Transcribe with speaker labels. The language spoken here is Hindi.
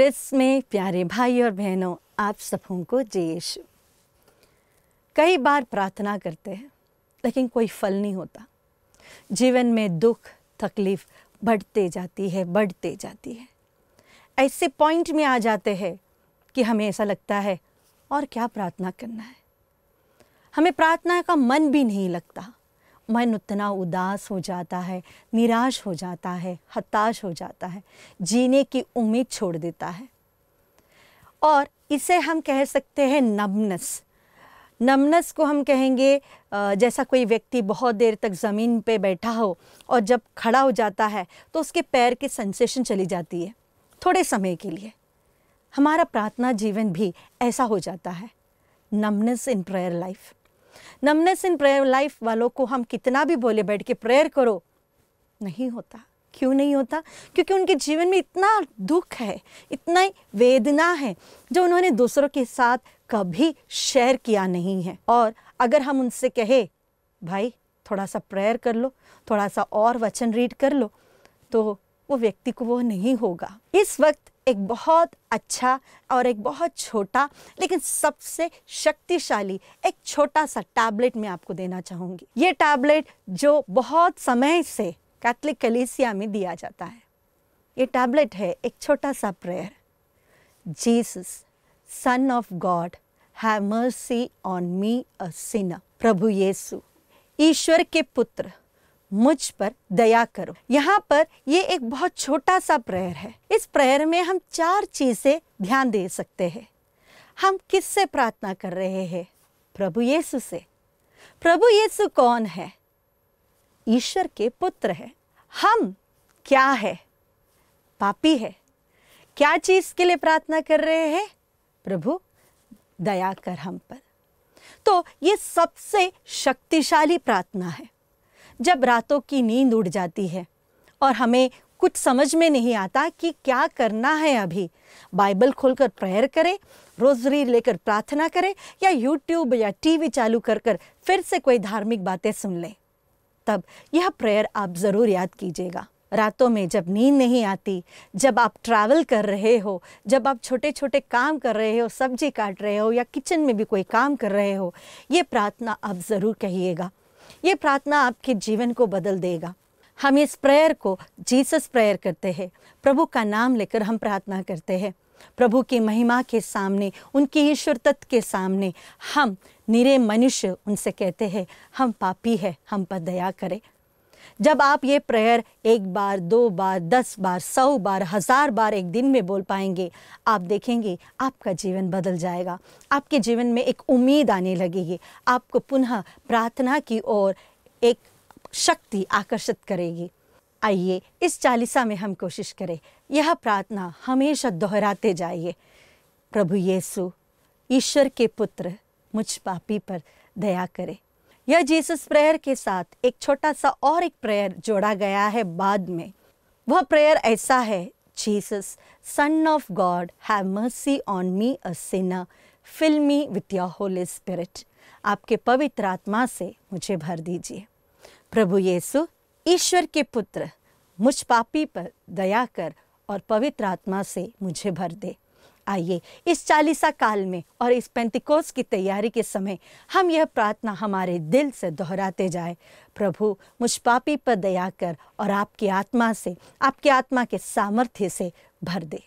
Speaker 1: क्रिस में प्यारे भाई और बहनों आप सबों को जय यीशु कई बार प्रार्थना करते हैं लेकिन कोई फल नहीं होता जीवन में दुख तकलीफ बढ़ते जाती है बढ़ते जाती है ऐसे पॉइंट में आ जाते हैं कि हमें ऐसा लगता है और क्या प्रार्थना करना है हमें प्रार्थना का मन भी नहीं लगता मन उतना उदास हो जाता है निराश हो जाता है हताश हो जाता है जीने की उम्मीद छोड़ देता है और इसे हम कह सकते हैं नमनस नमनस को हम कहेंगे जैसा कोई व्यक्ति बहुत देर तक ज़मीन पे बैठा हो और जब खड़ा हो जाता है तो उसके पैर की सेंसेशन चली जाती है थोड़े समय के लिए हमारा प्रार्थना जीवन भी ऐसा हो जाता है numbness in prayer life numbness in prayer life वालों को हम कितना भी बोले बैठ के प्रेयर करो नहीं होता क्यों नहीं होता क्योंकि उनके जीवन में इतना दुख है इतना ही वेदना है जो उन्होंने दूसरों के साथ कभी शेयर किया नहीं है और अगर हम उनसे कहे भाई थोड़ा सा प्रेयर कर लो थोड़ा सा और वचन रीड कर लो तो वो व्यक्ति को वो नहीं होगा इस वक्त एक बहुत अच्छा और एक बहुत छोटा लेकिन सबसे शक्तिशाली एक छोटा सा टैबलेट मैं आपको देना चाहूँगी ये टैबलेट जो बहुत समय से कैथलिक कलीसिया में दिया जाता है ये टैबलेट है एक छोटा सा prayer Jesus son of God have mercy on me a sinner प्रभु येसु ईश्वर के पुत्र मुझ पर दया करो यहाँ पर ये एक बहुत छोटा सा प्रेयर है इस प्रेयर में हम चार चीज़ें ध्यान दे सकते हैं हम किससे प्रार्थना कर रहे हैं प्रभु येसु से प्रभु येसु कौन है ईश्वर के पुत्र है हम क्या है पापी है क्या चीज़ के लिए प्रार्थना कर रहे हैं प्रभु दया कर हम पर तो ये सबसे शक्तिशाली प्रार्थना है जब रातों की नींद उड़ जाती है और हमें कुछ समझ में नहीं आता कि क्या करना है अभी बाइबल खोलकर प्रेयर करें रोजरी लेकर प्रार्थना करें या यूट्यूब या टीवी चालू कर कर फिर से कोई धार्मिक बातें सुन लें तब यह प्रेयर आप ज़रूर याद कीजिएगा रातों में जब नींद नहीं आती जब आप ट्रैवल कर रहे हो जब आप छोटे छोटे काम कर रहे हो सब्जी काट रहे हो या किचन में भी कोई काम कर रहे हो ये प्रार्थना आप ज़रूर कहिएगा ये प्रार्थना आपके जीवन को बदल देगा हम इस प्रेयर को जीसस प्रेयर करते हैं प्रभु का नाम लेकर हम प्रार्थना करते हैं प्रभु की महिमा के सामने उनकी ईश्वर तत्व के सामने हम निरे मनुष्य उनसे कहते हैं हम पापी है हम पर दया करें जब आप ये प्रेयर एक बार दो बार दस बार सौ बार हज़ार बार एक दिन में बोल पाएंगे आप देखेंगे आपका जीवन बदल जाएगा आपके जीवन में एक उम्मीद आने लगेगी आपको पुनः प्रार्थना की ओर एक शक्ति आकर्षित करेगी आइए इस चालीसा में हम कोशिश करें यह प्रार्थना हमेशा दोहराते जाइए प्रभु येसु ईश्वर के पुत्र मुझ पापी पर दया करें यह जीसस प्रेयर के साथ एक छोटा सा और एक प्रेयर जोड़ा गया है बाद में वह प्रेयर ऐसा है Jesus son of God have mercy on me a sinner fill me with your holy spirit आपके पवित्र आत्मा से मुझे भर दीजिए प्रभु येसु ईश्वर के पुत्र मुझ पापी पर दया कर और पवित्र आत्मा से मुझे भर दे आइए इस चालीसा काल में और इस पेंटिकोस की तैयारी के समय हम यह प्रार्थना हमारे दिल से दोहराते जाए प्रभु मुझ पापी पर दया कर और आपकी आत्मा से आपकी आत्मा के सामर्थ्य से भर दे